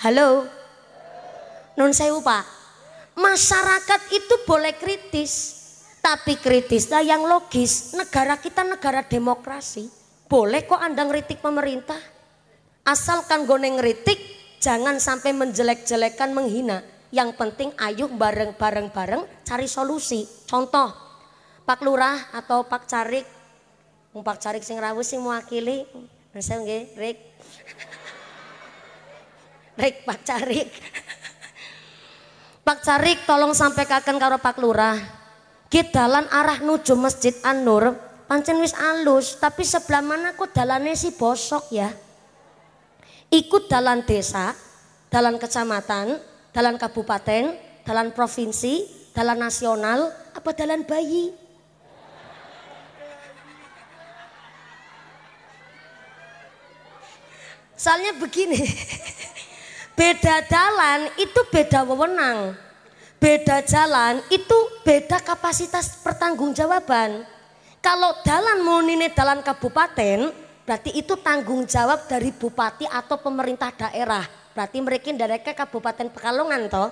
Halo? non saya Pak. Masyarakat itu boleh kritis, tapi kritislah yang logis. Negara kita negara demokrasi. Boleh kok Anda ngeritik pemerintah. Asalkan gue ngeritik, jangan sampai menjelek-jelekan menghina. Yang penting ayo bareng-bareng-bareng cari solusi. Contoh, Pak Lurah atau Pak Carik. Pak Carik sing rawuh sing mewakili. Saya nggih, Rik. Baik Pak Carik. Pak Carik tolong sampaikan karo Pak Lurah. Kita dalan arah nuju Masjid An-Nur, pancen wis alus, tapi sebelah mana kok dalannya si bosok ya. Ikut dalan desa, dalan kecamatan, dalan kabupaten, dalan provinsi, dalan nasional, apa dalan bayi? Soalnya begini. Beda jalan itu beda wewenang. Beda jalan itu beda kapasitas pertanggungjawaban. Kalau jalan monine jalan kabupaten, berarti itu tanggung jawab dari bupati atau pemerintah daerah. Berarti mereka dari ke kabupaten Pekalongan toh.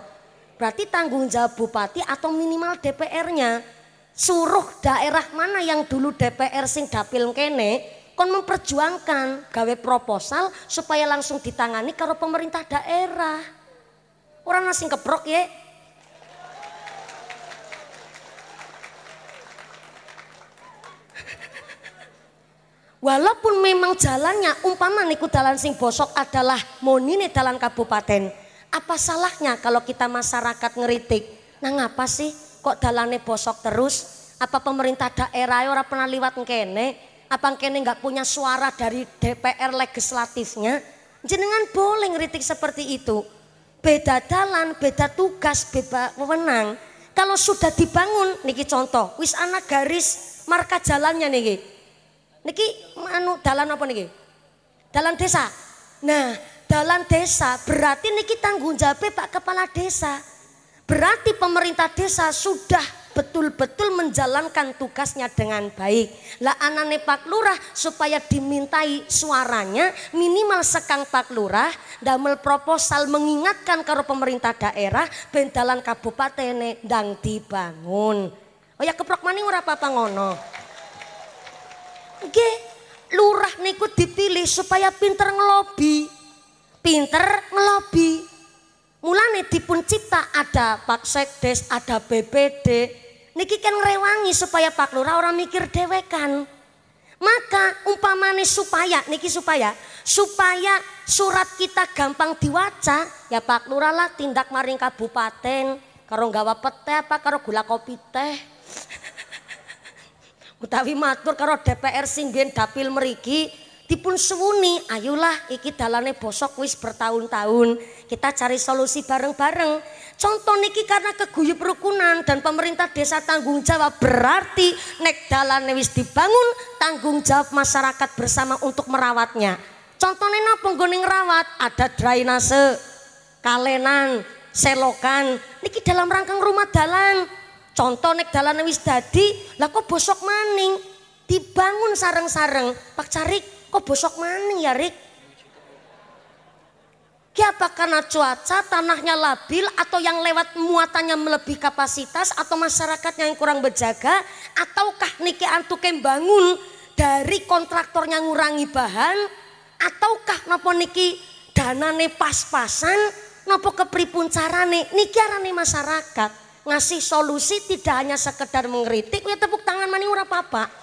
Berarti tanggung jawab bupati atau minimal DPR-nya. Suruh daerah mana yang dulu DPR sing dapil kene, kon memperjuangkan gawe proposal supaya langsung ditangani karo pemerintah daerah. Orang asing keprok ya. Walaupun memang jalannya umpama niku dalan sing bosok adalah monine dalan kabupaten. Apa salahnya kalau kita masyarakat ngeritik? Nah ngapa sih kok dalane bosok terus? Apa pemerintah daerah ora pernah liwat ngkene? abang kene nggak punya suara dari DPR legislatifnya, jenengan boleh ngeritik seperti itu. Beda dalan, beda tugas, beda wewenang. Kalau sudah dibangun, niki contoh, wis anak garis marka jalannya niki. Niki manu dalan apa niki? Dalan desa. Nah, dalan desa berarti niki tanggung jawab Pak Kepala Desa. Berarti pemerintah desa sudah betul-betul menjalankan tugasnya dengan baik. Lah anane Pak Lurah supaya dimintai suaranya minimal sekang Pak Lurah damel proposal mengingatkan karo pemerintah daerah bendalan kabupaten dang dibangun. Oh ya keprok maning ora apa-apa ngono. Nggih, lurah niku dipilih supaya pinter ngelobi. Pinter ngelobi. Mulane dipun cipta ada Pak Sekdes, ada BPD, Niki kan ngerewangi supaya Pak Lurah orang mikir dewekan. Maka umpamane supaya niki supaya supaya surat kita gampang diwaca ya Pak Lurah lah tindak maring kabupaten karo gawa pete apa karo gula kopi teh. Utawi matur karo DPR singgen dapil meriki dipun suwuni ayolah iki dalane bosok wis bertahun-tahun kita cari solusi bareng-bareng Contoh niki karena keguyup rukunan dan pemerintah desa tanggung jawab berarti nek dalan wis dibangun tanggung jawab masyarakat bersama untuk merawatnya. Contohnya napa nggone rawat ada drainase, kalenan, selokan niki dalam rangka rumah dalan. Contoh nek dalan wis dadi, lah kok bosok maning dibangun sareng-sareng. Pak Carik, kok bosok maning ya Rik? Kenapa? Karena cuaca, tanahnya labil atau yang lewat muatannya melebihi kapasitas atau masyarakatnya yang kurang berjaga ataukah niki antuk yang bangun dari kontraktornya ngurangi bahan ataukah nopo niki danane pas-pasan nopo kepripun carane niki arane masyarakat ngasih solusi tidak hanya sekedar mengkritik ya tepuk tangan mani ora apa-apa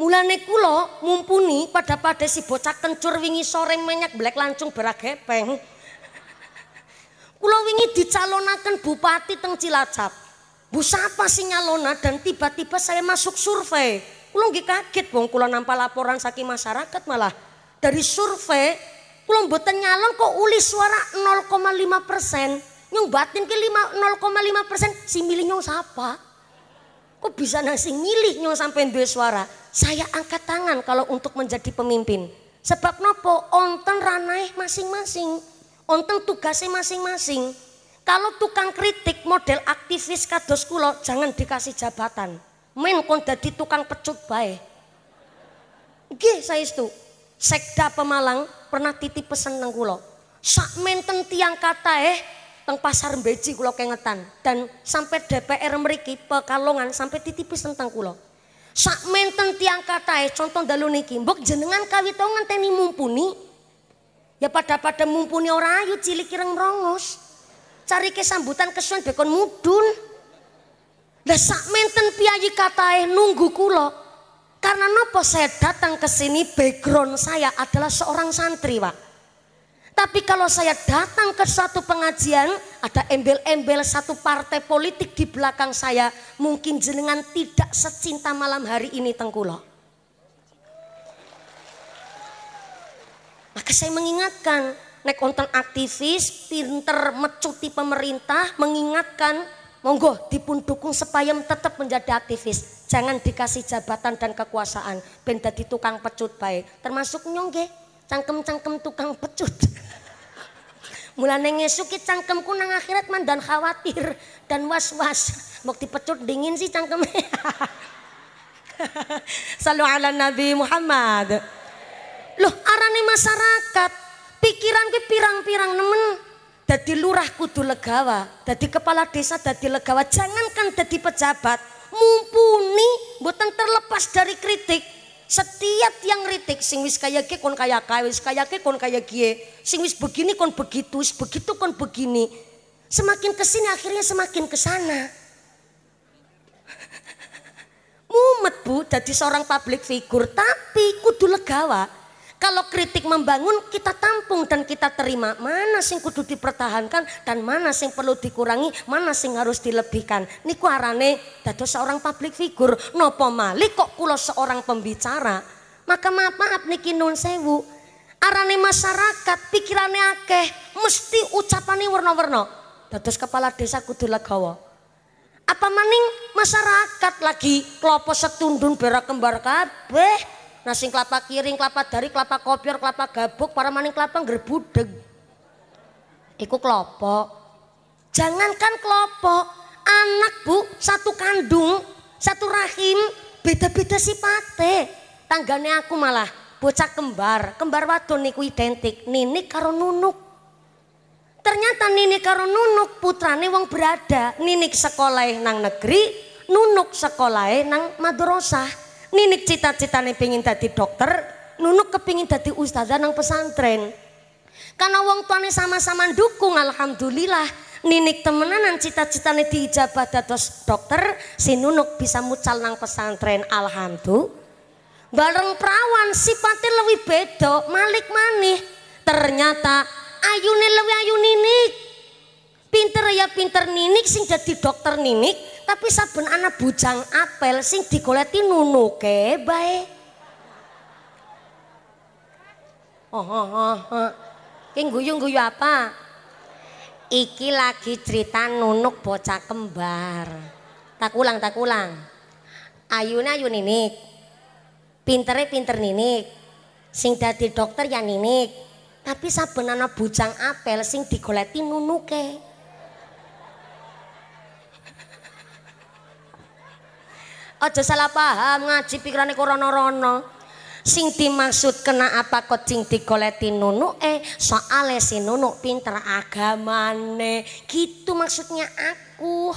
Mulane kula mumpuni pada pada si bocah kencur wingi sore minyak black lancung beragepeng. Kula wingi dicalonakan bupati teng Cilacap. Bu siapa sih nyalona dan tiba-tiba saya masuk survei. Kula nggih kaget wong kula nampa laporan saking masyarakat malah dari survei kula mboten nyalon kok uli suara 0,5 persen. Nyung batin ke 0,5 persen si milih nyung siapa? Kok bisa nasi ngilih nyong sampai dua suara? Saya angkat tangan kalau untuk menjadi pemimpin. Sebab nopo onten ranai masing-masing. Onten tugasnya masing-masing. Kalau tukang kritik model aktivis kados kulo jangan dikasih jabatan. Main kon jadi tukang pecut baik. Nggih saya itu. Sekda Pemalang pernah titip pesan nang kulo. Sak menten tiang kata eh teng pasar beji kulo kengetan dan sampai DPR meriki pekalongan sampai titipis tentang kulo. sak menten tiang katae contoh dalu niki mbok jenengan kawitongan teni mumpuni ya pada pada mumpuni orang ayu cilik ireng rongos cari kesambutan kesuan bekon mudun lah sak menten piayi katae nunggu kulo karena nopo saya datang ke sini background saya adalah seorang santri pak tapi kalau saya datang ke satu pengajian, ada embel-embel satu partai politik di belakang saya, mungkin jenengan tidak secinta malam hari ini tengkulo. Maka saya mengingatkan, nek konten aktivis, pinter mecuti pemerintah, mengingatkan, monggo dipun dukung supaya tetap menjadi aktivis. Jangan dikasih jabatan dan kekuasaan, benda di tukang pecut baik, termasuk nyongge cangkem-cangkem tukang pecut. mulai ngesuki cangkemku nang akhirat dan khawatir dan was-was. Mau dipecut dingin sih cangkemnya. Salu ala Nabi Muhammad. Loh arane masyarakat, pikiran ke pirang-pirang nemen. Dadi lurah kudu legawa, dadi kepala desa dadi legawa, jangankan dadi pejabat, mumpuni buatan terlepas dari kritik, setiap yang ritik sing wis kaya ke, kon kaya kaya wis kaya ke, kon kaya kie, sing wis begini kon begitu, wis begitu kon begini. Semakin kesini akhirnya semakin kesana. Mumet bu, jadi seorang public figure tapi kudu legawa. Kalau kritik membangun kita tampung dan kita terima mana sing kudu dipertahankan dan mana sing perlu dikurangi, mana sing harus dilebihkan. Niku arane dados seorang public figure nopo pemalik kok kula seorang pembicara. Maka maaf, maaf niki nun sewu. Arane masyarakat pikirane akeh, mesti ucapane warna-warna. Dados kepala desa kudu legawa. Apa maning masyarakat lagi kelopo setundun berak kembar kabeh Nasi kelapa kiring, kelapa dari, kelapa kopior, kelapa gabuk, para maning kelapa ngerbudeg. Iku kelopok. Jangankan kelopok, anak bu satu kandung, satu rahim, beda-beda sipate. Tanggane aku malah bocah kembar, kembar waktu niku identik, Nini karo Nunuk. Ternyata Nini karo Nunuk putrane wong berada, Nini sekolah nang negeri, Nunuk sekolah nang madrasah. Ninik cita-citane pengin dadi dokter, Nunuk kepingin dadi ustazah nang pesantren. Karena wong tuane sama-sama dukung alhamdulillah. Ninik temenanan cita-citane diijabah dados dokter, si Nunuk bisa mucal nang pesantren alhamdulillah. Bareng perawan sifatnya lebih bedo, malik manih. Ternyata ayune lebih ayu Ninik. Pinter ya pinter Ninik sing jadi dokter Ninik, tapi saben anak bujang apel sing digoleti ke bae. Oh, oh, oh, oh. Ki guyu-guyu apa? Iki lagi cerita nunuk bocah kembar. Tak ulang, tak ulang. Ayuna ayu ninik. Pintere pinter ninik. Sing dadi dokter ya ninik. Tapi saben ana bujang apel sing digoleti nunuke. Aja salah paham ngaji pikirane korono-rono. Sing dimaksud kena apa kok sing digoleti nunu eh soale si nunu pinter agamane. Gitu maksudnya aku.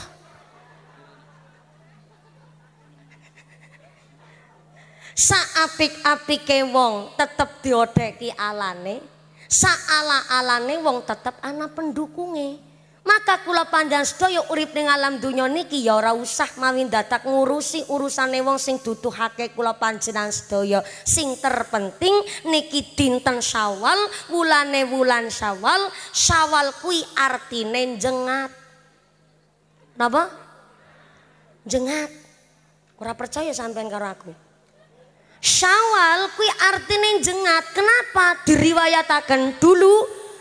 Saapik-apike wong tetep diodeki alane. Saala-alane wong tetep ana pendukunge. Maka kula pandang sedaya urip ning alam donya niki ya ora usah mawi dadak ngurusi urusane wong sing duduhake kula panjenengan sedaya. Sing terpenting niki dinten Syawal, wulane wulan Syawal, Syawal kuwi artine jengat. Napa? Jengat. Ora percaya sampean karo aku. Syawal kui artine jengat. Kenapa? Diriwayataken dulu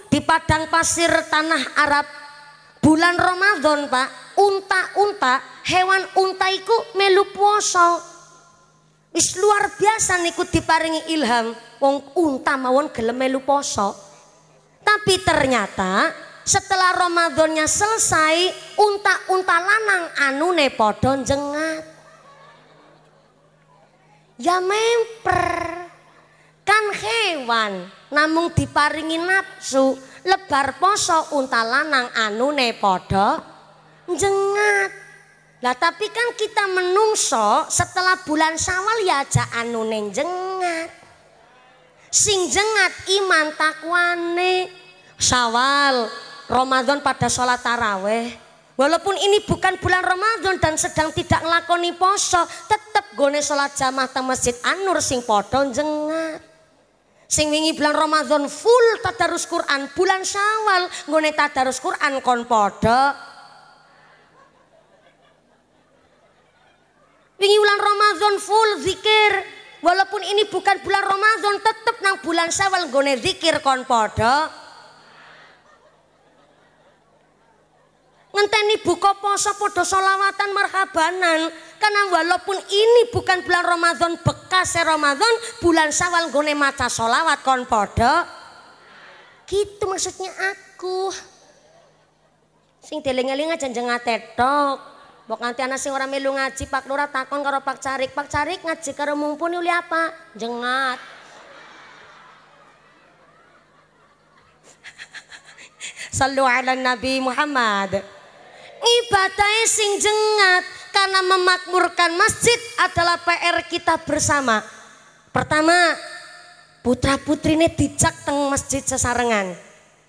di padang pasir tanah Arab Bulan Ramadan, Pak, unta-unta, hewan unta iku melu puasa. Wis luar biasa niku diparingi ilham, wong unta mawon gelem melu poso Tapi ternyata setelah Ramadannya selesai, unta-unta lanang anune padha jengat. Ya memper. Kan hewan namung diparingi nafsu, lebar poso unta lanang anune padha jengat. Lah tapi kan kita menungso setelah bulan Syawal ya aja anune jengat. Sing jengat iman takwane Syawal Ramadan pada sholat taraweh. Walaupun ini bukan bulan Ramadan dan sedang tidak ngelakoni poso, tetap gone sholat jamaah teng masjid Anur sing podon jengat. Sing wingi bulan Ramadan full tadarus Quran, bulan Syawal nggone tadarus Quran kon padha. Wingi bulan Ramadan full zikir, walaupun ini bukan bulan Ramadan tetep nang bulan Syawal nggone zikir kon ngenteni buka poso podo solawatan marhabanan karena walaupun ini bukan bulan Ramadan bekas ya Ramadan bulan sawal gone maca solawat kon podo gitu maksudnya aku sing deling-eling aja jeneng tetok Bok nganti anak sing orang melu ngaji Pak Lurah takon karo Pak Carik, Pak Carik ngaji karo mumpuni uli apa? Jengat. Sallu ala Nabi Muhammad ngibadahi sing jengat karena memakmurkan masjid adalah PR kita bersama. Pertama, putra putrinya dijak teng masjid sesarengan.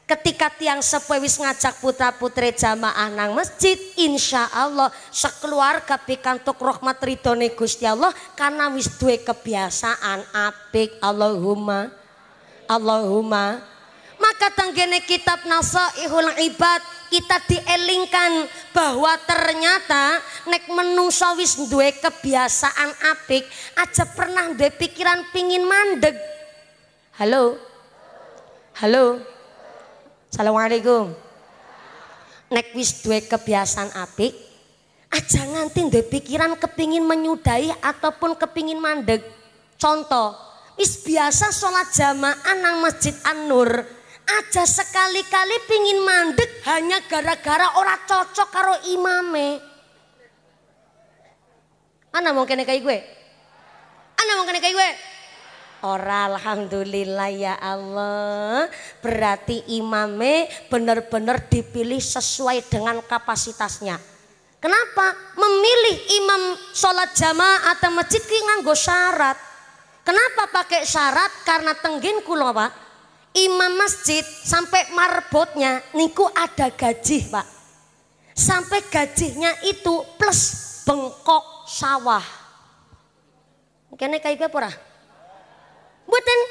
Ketika tiang sepewis ngajak putra putri jamaah nang masjid, insya Allah sekeluarga pikantuk rahmat ridhone Gusti Allah karena wis duwe kebiasaan apik Allahumma Allahumma maka tanggene kitab Nasaihul Ibad kita dielingkan bahwa ternyata nek menungso wis duwe kebiasaan apik aja pernah duwe pikiran pingin mandeg. Halo? Halo? Assalamualaikum. Nek wis duwe kebiasaan apik aja nganti duwe pikiran kepingin menyudahi ataupun kepingin mandeg. Contoh, wis biasa sholat jamaah nang masjid An-Nur aja sekali-kali pingin mandek hanya gara-gara orang cocok karo imame. Ana mau kene kayak gue? Ana mau kene kayak gue? Orang alhamdulillah ya Allah. Berarti imame benar-benar dipilih sesuai dengan kapasitasnya. Kenapa? Memilih imam sholat jamaah atau masjid ki nganggo syarat. Kenapa pakai syarat? Karena tenggin kulo Pak imam masjid sampai marbotnya niku ada gaji pak sampai gajinya itu plus bengkok sawah kene kayak gue pura buatin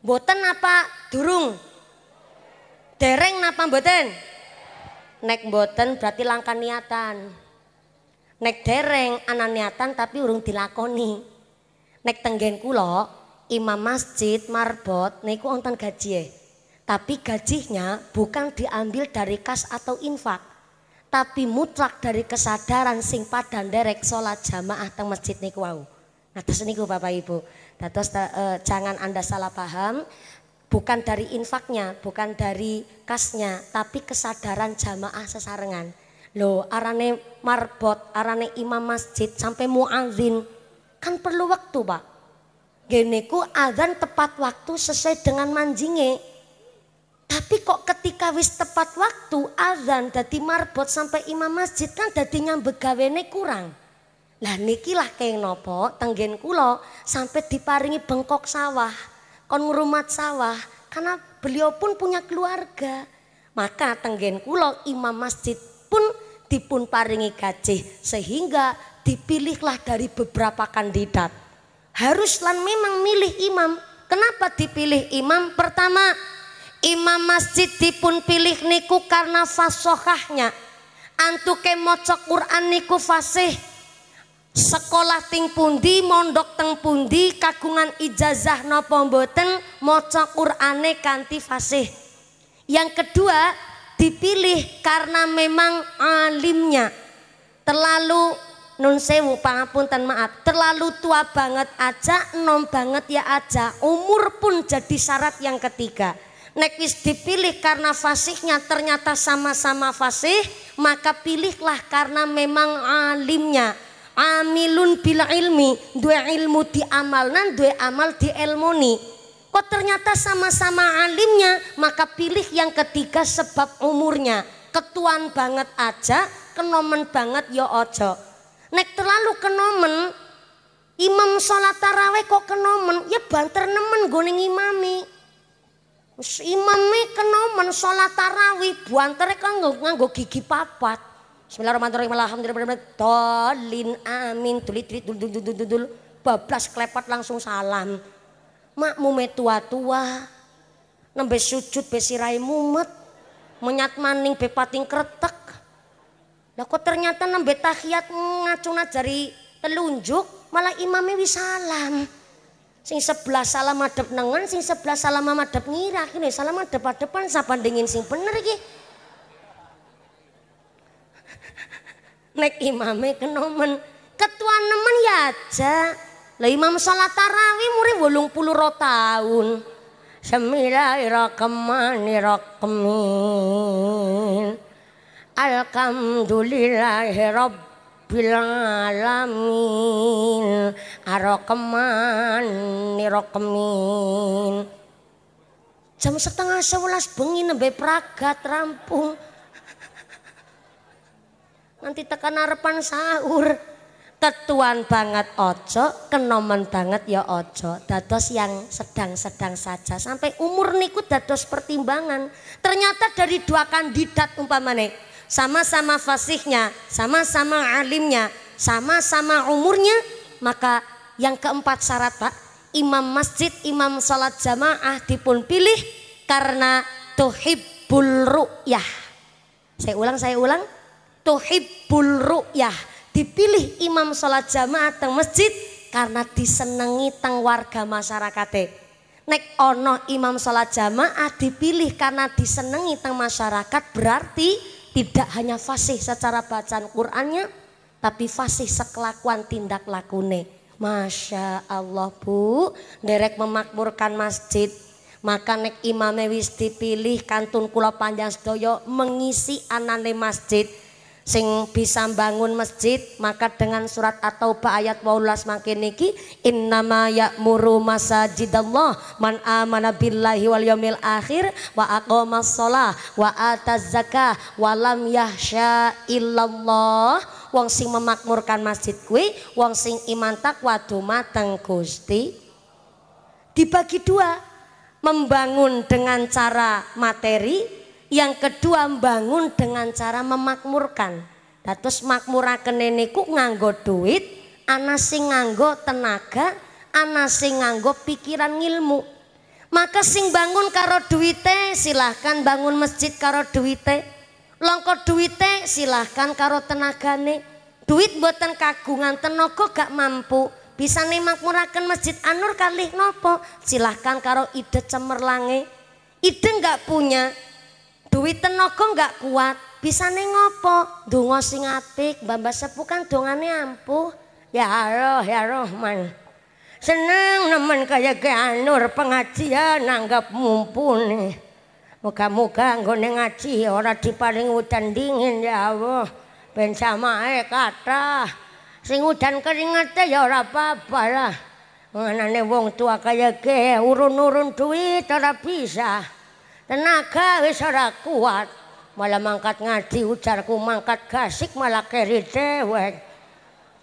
buatin apa durung dereng napa buatin nek buatin berarti langka niatan nek dereng anak niatan tapi urung dilakoni nek tenggen kulo imam masjid, marbot, niku wonten gaji Tapi gajinya bukan diambil dari kas atau infak, tapi mutlak dari kesadaran sing padan derek sholat jamaah teng masjid niku wau. Ngatos niku Bapak Ibu. Dados uh, jangan Anda salah paham, bukan dari infaknya, bukan dari kasnya, tapi kesadaran jamaah sesarengan. Lo arane marbot, arane imam masjid sampai muazin kan perlu waktu, Pak geneku azan tepat waktu sesuai dengan manjinge. Tapi kok ketika wis tepat waktu azan dadi marbot sampai imam masjid kan dadi nyambek gawene kurang. Lah niki lah kenging nopo tenggen kulo sampai diparingi bengkok sawah, kon ngurumat sawah karena beliau pun punya keluarga. Maka tenggen kulo imam masjid pun dipun paringi gajih sehingga dipilihlah dari beberapa kandidat harus lan memang milih imam. Kenapa dipilih imam? Pertama, imam masjid dipun pilih niku karena fasohahnya. Antuke maca Quran niku fasih. Sekolah ting pundi, mondok teng pundi, kagungan ijazah napa mboten, maca Qurane kanthi fasih. Yang kedua, dipilih karena memang alimnya. Terlalu Nun sewu pangapunten maaf Terlalu tua banget aja nom banget ya aja Umur pun jadi syarat yang ketiga Nek dipilih karena fasihnya ternyata sama-sama fasih Maka pilihlah karena memang alimnya Amilun bila ilmi Dua ilmu di amal nan Dua amal di elmoni. Kok ternyata sama-sama alimnya Maka pilih yang ketiga sebab umurnya Ketuan banget aja Kenomen banget ya ojo Nek terlalu kenomen, imam sholat taraweh kok kenomen, ya banter nemen goning imami. Wis imami kenomen sholat tarawih bantere kan nganggo gigi papat. Bismillahirrahmanirrahim. Alhamdulillah. Dolin amin. Dulit dulit dul dul dul dul bablas klepot langsung salam. Makmume tua-tua nembe sujud besirai mumet, menyat maning bepating kretek, lah kok ternyata nembe tahiyat ngacuna jari telunjuk malah imamnya wis salam. Sing sebelah salam adep nengen, sing sebelah salam adep ngira. Kini salam adep depan sapa dingin sing bener iki. Nek imame kenomen, ketua nemen ya aja. Lah imam salat tarawih murid bolong puluh ro tahun. Semilai rakaman rakamin. Alhamdulillahi Rabbil Alamin Arokeman Irokemin Jam setengah sebelas bengi nembe pragat rampung Nanti tekan harapan sahur ketuan banget ojo, kenoman banget ya ojo. Dados yang sedang-sedang saja sampai umur niku dados pertimbangan. Ternyata dari dua kandidat umpamane sama-sama fasihnya, sama-sama alimnya, sama-sama umurnya, maka yang keempat syarat Pak, imam masjid, imam salat jamaah dipun pilih karena tuhibbul ru'yah. Saya ulang, saya ulang. Tuhibbul ru'yah. Dipilih imam salat jamaah teng masjid karena disenangi teng warga masyarakat. Nek ono imam salat jamaah dipilih karena disenangi teng masyarakat berarti tidak hanya fasih secara bacaan Qur'annya, tapi fasih sekelakuan tindak lakune. Masya Allah bu, derek memakmurkan masjid. Maka nek imame wis dipilih kantun kula panjang sedoyo mengisi anane masjid sing bisa bangun masjid maka dengan surat atau taubah ayat waulas makin niki innama ya'muru masajidallah man amana billahi wal yaumil akhir wa aqamas shalah wa ataz zakah wa lam yahsya illallah wong sing memakmurkan masjid kuwi wong sing iman takwa dumateng Gusti dibagi dua membangun dengan cara materi yang kedua bangun dengan cara memakmurkan. Datus makmurakan nenekku nganggo duit, anak sing nganggo tenaga, anak sing nganggo pikiran ilmu. Maka sing bangun karo duitte, silahkan bangun masjid karo duitte, Longko duitte, silahkan karo tenagane. Duit buatan kagungan tenaga gak mampu. Bisa nih makmurakan masjid anur kali nopo. Silahkan karo ide cemerlange. Ide nggak punya Duit tenaga enggak kuat, bisa nih ngopo, dungo sing atik, bamba sepuh kan dungane ampuh. Ya Allah, ya Rahman. Seneng nemen kaya Anur pengajian nanggap mumpuni. Muka-muka nggone ngaji ora diparing udan dingin ya Allah. Ben samae kata sing udan keringate ya ora apa-apa lah. Ngene wong tua kaya ge urun-urun duit ora bisa. tenaga wis ora kuat malah mangkat ngaji ujarku mangkat gasik malah keri dewek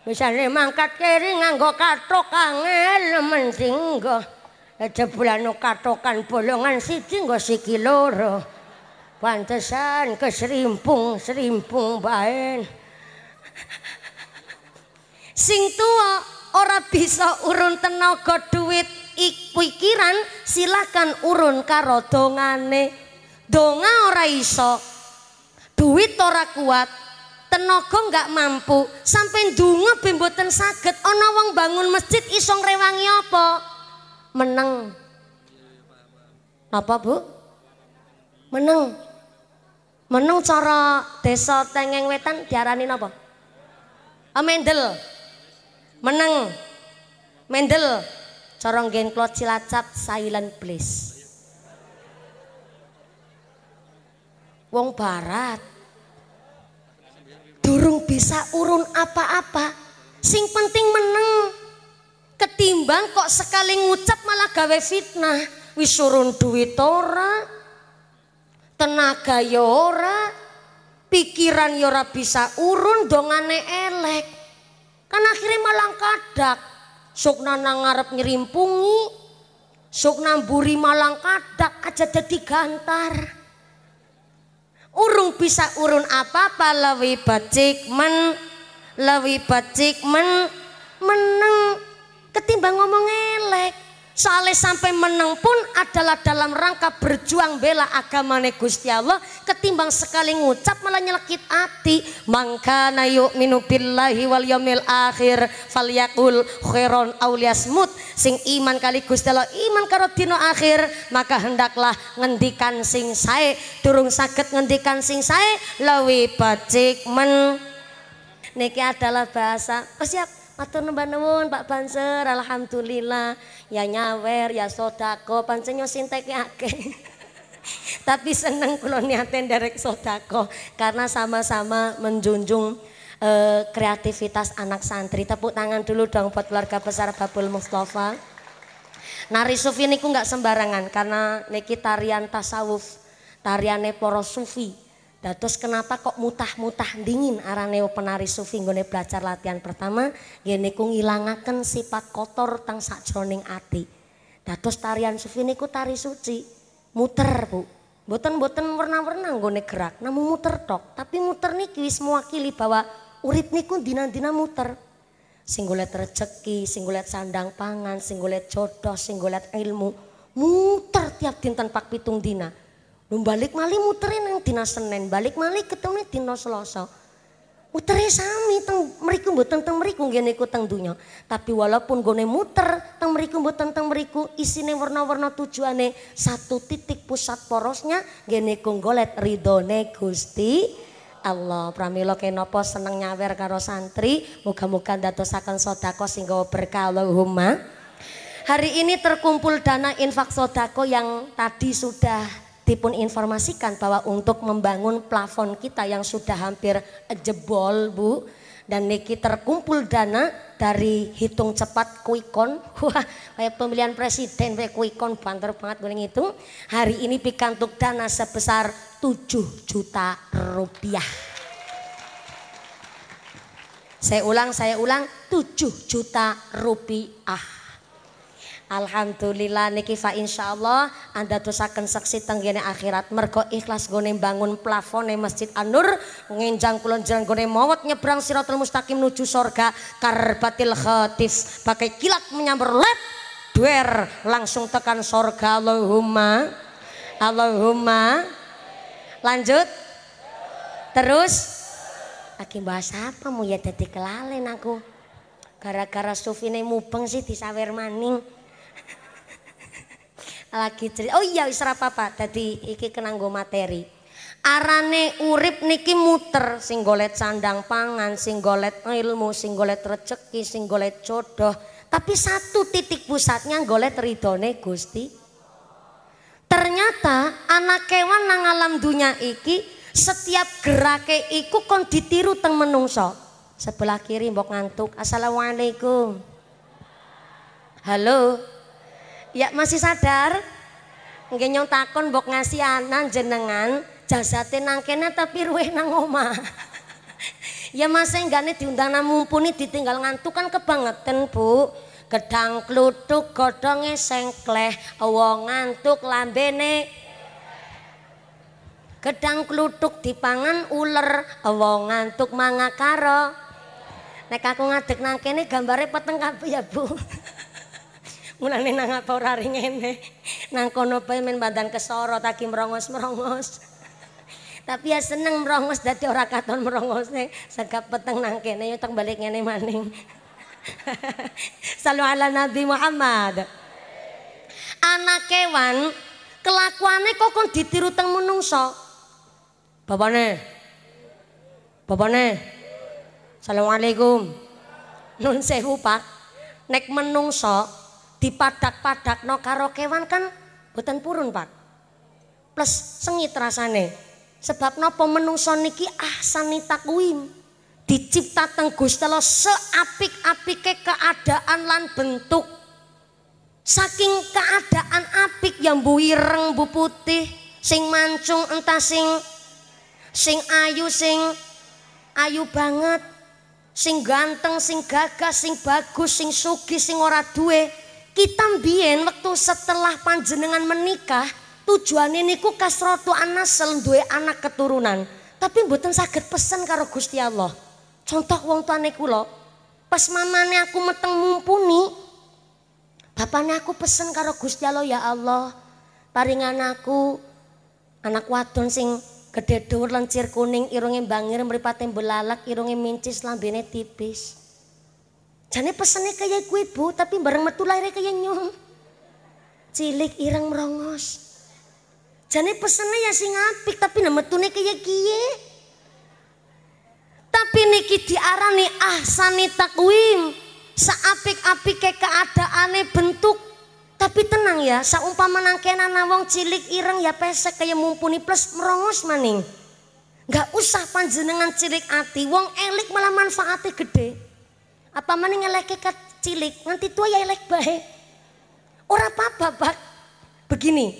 misalnya mangkat keri nganggo katok angel mending nggo jebulan katokan bolongan siji nggo siki loro pantesan keserimpung serimpung bain sing tua ora bisa urun tenaga duit pikiran silahkan urun karo dongane donga ora iso duit ora kuat tenaga nggak mampu sampai dunga bimboten sakit, ana wong bangun masjid isong ngrewangi apa meneng apa bu meneng meneng cara desa tengeng wetan diarani apa ah, Mendel, meneng mendel Corong Genklot Cilacap Silent Place. Wong barat durung bisa urun apa-apa. Sing penting meneng. Ketimbang kok sekali ngucap malah gawe fitnah. Wis urun duit ora. Tenaga yora, ya Pikiran yora ya bisa urun dongane elek. Kan akhirnya malang kadak sukna nang ngarep nyerimpungi sukna buri malang kadak aja jadi gantar urung bisa urun apa-apa lewi bacik men lewi bacik men meneng ketimbang ngomong elek Soalnya sampai menang pun adalah dalam rangka berjuang bela agama Gusti Allah ketimbang sekali ngucap malah nyelekit hati mangka nayuk minu billahi wal yamil akhir falyakul khairon auliasmut sing iman kali Gusti Allah iman karo dino akhir maka hendaklah ngendikan sing sae durung sakit ngendikan sing sae lawi bacik men niki adalah bahasa oh siap Matur nuwun Pak Banser, alhamdulillah ya nyawer ya sodako, pancen yo ake. akeh. Tapi seneng kula niaten derek sodako karena sama-sama menjunjung uh, kreativitas anak santri. Tepuk tangan dulu dong buat keluarga besar Babul Mustafa. Nari sufi niku nggak sembarangan karena niki tarian tasawuf, tariane para sufi Nah, terus kenapa kok mutah-mutah dingin araneo penari sufi nggone belajar latihan pertama gini ku ngilangaken sifat kotor tang sakjroning ati. Nah, terus tarian sufi niku tari suci, muter bu. Boten-boten warna-warna nggone gerak, namu muter tok. Tapi muter niki wis mewakili bahwa urit niku dina-dina muter. singgulat rezeki, singgulat sandang pangan, singgulat jodoh, singgulat ilmu. Muter tiap dinten pak pitung dina. Lu balik malih muterin yang dina Senin, balik malih ketemu dina Selasa. Muteri sami teng mriku mboten teng mriku ngene iku teng dunya. Tapi walaupun gone muter teng mriku mboten teng mriku, isine warna-warna tujuane satu titik pusat porosnya ngene iku golek ridone Gusti Allah. Pramila kenapa seneng nyawer karo santri, muga-muga ndadosaken sedekah sehingga berkah Allahumma. Hari ini terkumpul dana infak sodako yang tadi sudah dipun informasikan bahwa untuk membangun plafon kita yang sudah hampir jebol Bu dan niki terkumpul dana dari hitung cepat kuikon wah kayak pemilihan presiden kayak kuikon banter banget gue itu hari ini pikantuk dana sebesar 7 juta rupiah saya ulang saya ulang 7 juta rupiah Alhamdulillah niki fa insyaallah anda dosaken saksi tenggene akhirat mergo ikhlas gone bangun plafone Masjid An-Nur nginjang kulon jalan gone mawat nyebrang siratul mustaqim nuju sorga karbatil khatif pakai kilat menyambar lep duer langsung tekan sorga Allahumma Allahumma lanjut terus lagi bahas apa mu ya dadi kelalen aku gara-gara sufine mubeng sih disawer maning lagi cerita. Oh iya wis apa-apa iki kenanggo materi. Arane urip niki muter sing golet sandang pangan, sing golet ilmu, sing golet rezeki, sing golet jodoh. Tapi satu titik pusatnya golet ridone Gusti. Ternyata anak kewan nang alam dunia iki setiap gerake iku kon ditiru teng menungso. Sebelah kiri mbok ngantuk. Assalamualaikum. Halo. Ya masih sadar? Nggih nyong takon bok ngasih anan jenengan jasate nang kene tapi ruwe nang omah. ya enggak nih diundang nang mumpuni ditinggal ngantuk kan kebangetan, Bu. Gedang kluthuk godhonge sengkleh, wong ngantuk lambene Gedang kluthuk dipangan uler, wong ngantuk mangakaro. Nek aku ngadeg nang kene gambare peteng kabeh ya, Bu. Mulane nang apa ora ri ngene. Nang kono bae men badan kesoro taki merongos-merongos. Tapi ya seneng merongos dadi ora katon merongos ning segap peteng nang kene yo teng balik ngene maning. Salu ala Nabi Muhammad. Anak kewan kelakuannya kok kon ditiru teng menungso. Bapane. Bapane. Assalamualaikum. Nun sewu Pak. Nek menungso dipadak-padak no karo kewan kan boten purun pak plus sengit rasane sebab nopo menungso niki ahsani takwim dicipta tenggus telo seapik-apike keadaan lan bentuk saking keadaan apik yang bu ireng bu putih sing mancung entah sing sing ayu sing ayu banget sing ganteng sing gagah sing bagus sing suki sing ora duwe kita mbien waktu setelah panjenengan menikah, tujuannya niku kasrotu anasel duwe anak keturunan. Tapi mboten sakit pesen karo Gusti Allah. Contoh wong tuane kula, pas mamane aku meteng mumpuni, bapane aku pesen karo Gusti Allah, ya Allah, paringan aku anak wadon sing gedhe dhuwur lencir kuning, irunge bangir, mripate belalak, irunge mincis, lambene tipis. Jane pesene kaya iku bu, tapi bareng metu lahir kaya nyung. Cilik ireng merongos. Jane pesene ya sing apik, tapi nek nah metune kaya kiye. Tapi niki diarani ahsani takwim. saapik keadaan keadaane bentuk tapi tenang ya, saumpama nangkenan nah wong cilik ireng ya pesek kayak mumpuni plus merongos maning. Gak usah panjenengan cilik ati, wong elik malah manfaatnya gede. Apa mana ngelek ke cilik, nanti tua ya elek baik. Ora apa-apa pak Begini,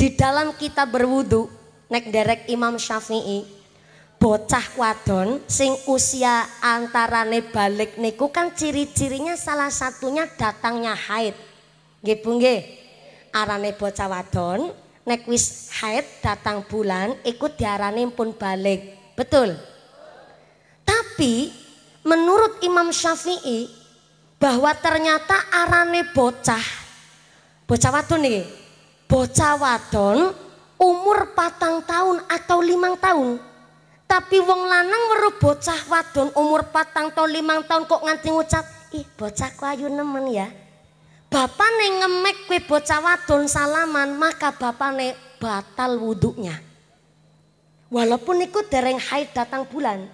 di dalam kita berwudu, nek derek Imam Syafi'i, bocah wadon sing usia antarane balik niku kan ciri-cirinya salah satunya datangnya haid. gipungge Arane bocah wadon nek wis haid datang bulan ikut diarani pun balik. Betul? Tapi menurut Imam Syafi'i bahwa ternyata arane bocah bocah wadon nih bocah wadon umur patang tahun atau limang tahun tapi wong lanang weruh bocah wadon umur patang tahun limang tahun kok nganti ngucap ih bocah ayu nemen ya bapak neng ngemek kue bocah wadon salaman maka bapak neng batal wuduknya walaupun ikut dereng haid datang bulan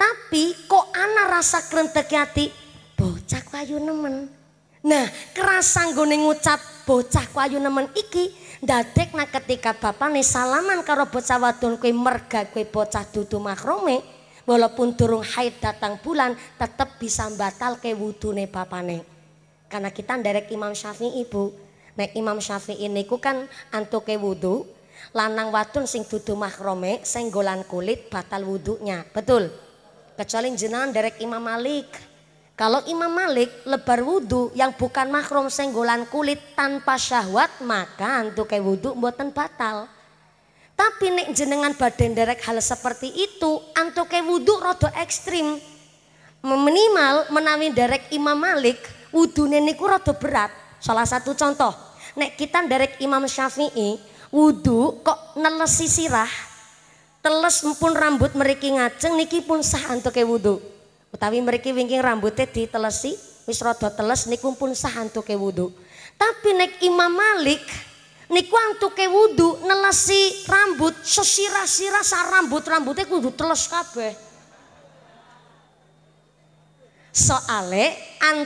tapi kok ana rasa krentek hati, bocah ku nemen. Nah, kerasa nggone ngucap bocah ku ayu nemen iki nah ketika bapane salaman karo bocah wadon kue merga kue bocah dudu makrome walaupun durung haid datang bulan tetap bisa batal ke wudune bapane. Karena kita nderek Imam Syafi'i, ibu, Nek Imam Syafi'i niku kan antuk ke wudu, lanang wadon sing dudu makrome senggolan kulit batal wudunya. Betul? Kecuali jenengan derek Imam Malik. Kalau Imam Malik lebar wudhu yang bukan makrom senggolan kulit tanpa syahwat maka untuk kayak wudhu buatan batal. Tapi nek jenengan badan derek hal seperti itu untuk kayak wudhu rodo ekstrim. Minimal menawi derek Imam Malik wudhu niku rodo berat. Salah satu contoh, nek kita derek Imam Syafi'i wudhu kok nelesi sirah teles pun rambut mereka ngaceng niki pun sah ke wudhu utawi meriki wingking rambutnya ditelesi wis rada teles niku pun sah ke wudhu tapi nek Imam Malik niku ke wudhu nelesi rambut sesirah-sirah sa rambut rambutnya kudu teles kabeh soale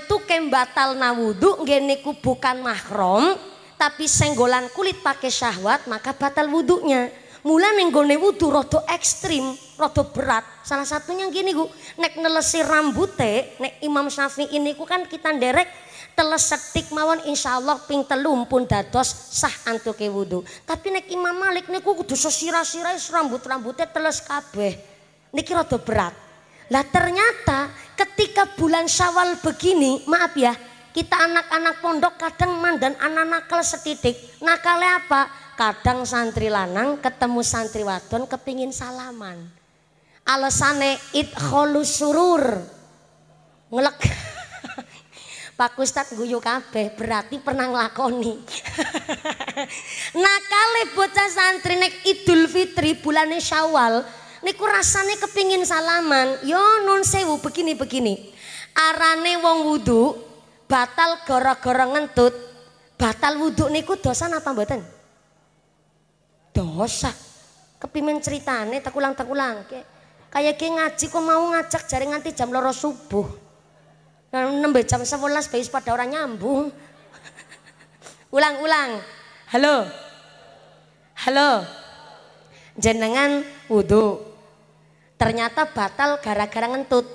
ke batal nawudu niku bukan mahrum tapi senggolan kulit pakai syahwat maka batal wudhunya Mula ning gone wudu rada ekstrim, rada berat. Salah satunya gini, Bu. Nek nelesi rambute, nek Imam Syafi'i ini ku kan kita nderek teles setik mawon insya Allah ping telum pun dados sah antuke wudu. Tapi nek Imam Malik niku kudu sesira sirai rambut-rambute teles kabeh. Niki rada berat. Lah ternyata ketika bulan Syawal begini, maaf ya, kita anak-anak pondok kadang mandan anak anak nakal setitik. Nakalnya apa? kadang santri lanang ketemu santri wadon kepingin salaman alasane idkholu surur ngelek Pak Ustad guyu kabeh berarti pernah nah kali bocah santri nek Idul Fitri bulannya Syawal niku rasane kepingin salaman, yo non sewu begini-begini. Arane wong wuduk batal gara-gara ngentut, batal wudu niku dosa apa mboten? Dosa, Kepimen ceritane tak ulang ke. Kayak ke ngaji kok mau ngajak jaring nganti jam loro subuh. Nah, nembe jam sebelas bayi pada orang nyambung. Ulang-ulang. Halo. Halo. Jenengan wudhu. Ternyata batal gara-gara ngentut.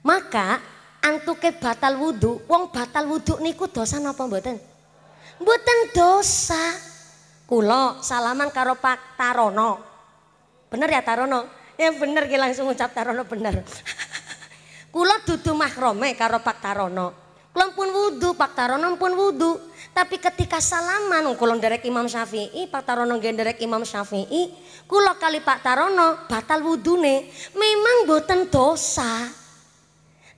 Maka antuke batal wudhu, wong batal wudhu niku dosa napa mboten? Buatan dosa. Kulo salaman karo Pak Tarono. Bener ya Tarono? Ya bener ki langsung ngucap Tarono bener. Kulo dudu mahrome karo Pak Tarono. Kulo pun wudu, Pak Tarono pun wudu. Tapi ketika salaman kulo derek Imam Syafi'i, Pak Tarono genderek derek Imam Syafi'i, kulo kali Pak Tarono batal wudune. Memang boten dosa.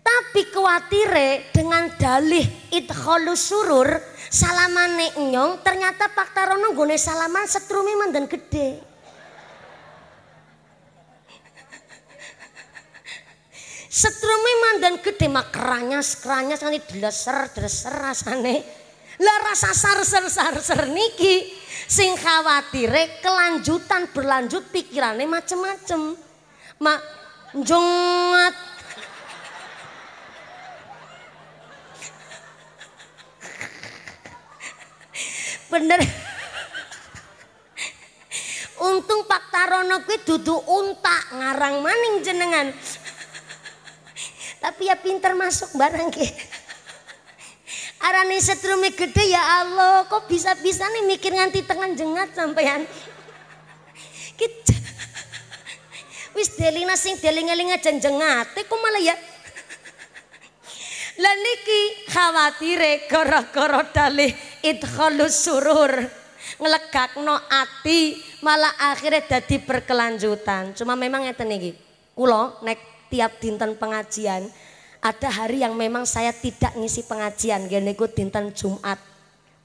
Tapi kuatire dengan dalih itholus surur salamane nyong ternyata Pak Tarono gune salaman setrumi mandan gede. setrumi mandan gede mak keranya keranyas nanti dreser deleser rasane lah rasa sarser sarser niki sing khawatire kelanjutan berlanjut pikirane macem-macem mak jongat Bener. Untung Pak Tarono kuwi dudu unta ngarang maning jenengan. Tapi ya pinter masuk barang ki. Arane setrume gede ya Allah, kok bisa-bisa nih mikir nganti tengah jengat sampean. Wis delina sing delinga-linga jenjengate kok malah ya lah khawatir, koro-koro gara dalih idkhalus surur ngelegakno ati malah akhirnya jadi berkelanjutan. Cuma memang ngeten niki. kulo nek tiap dinten pengajian ada hari yang memang saya tidak ngisi pengajian gini ku dinten Jumat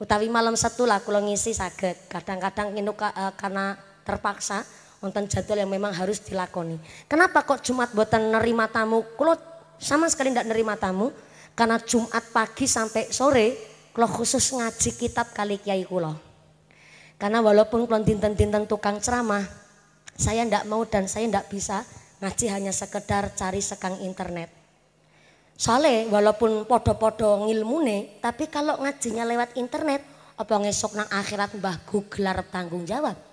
utawi malam satu lah kulo ngisi saged kadang-kadang ini eh, karena terpaksa nonton jadwal yang memang harus dilakoni kenapa kok Jumat buatan nerima tamu Kulo sama sekali tidak nerima tamu karena Jumat pagi sampai sore kalau khusus ngaji kitab kali kiai kula. Karena walaupun kalau dinten-dinten tukang ceramah, saya ndak mau dan saya ndak bisa ngaji hanya sekedar cari sekang internet. Soale walaupun podo-podo ngilmune, tapi kalau ngajinya lewat internet, apa ngesok nang akhirat mbah gelar tanggung jawab.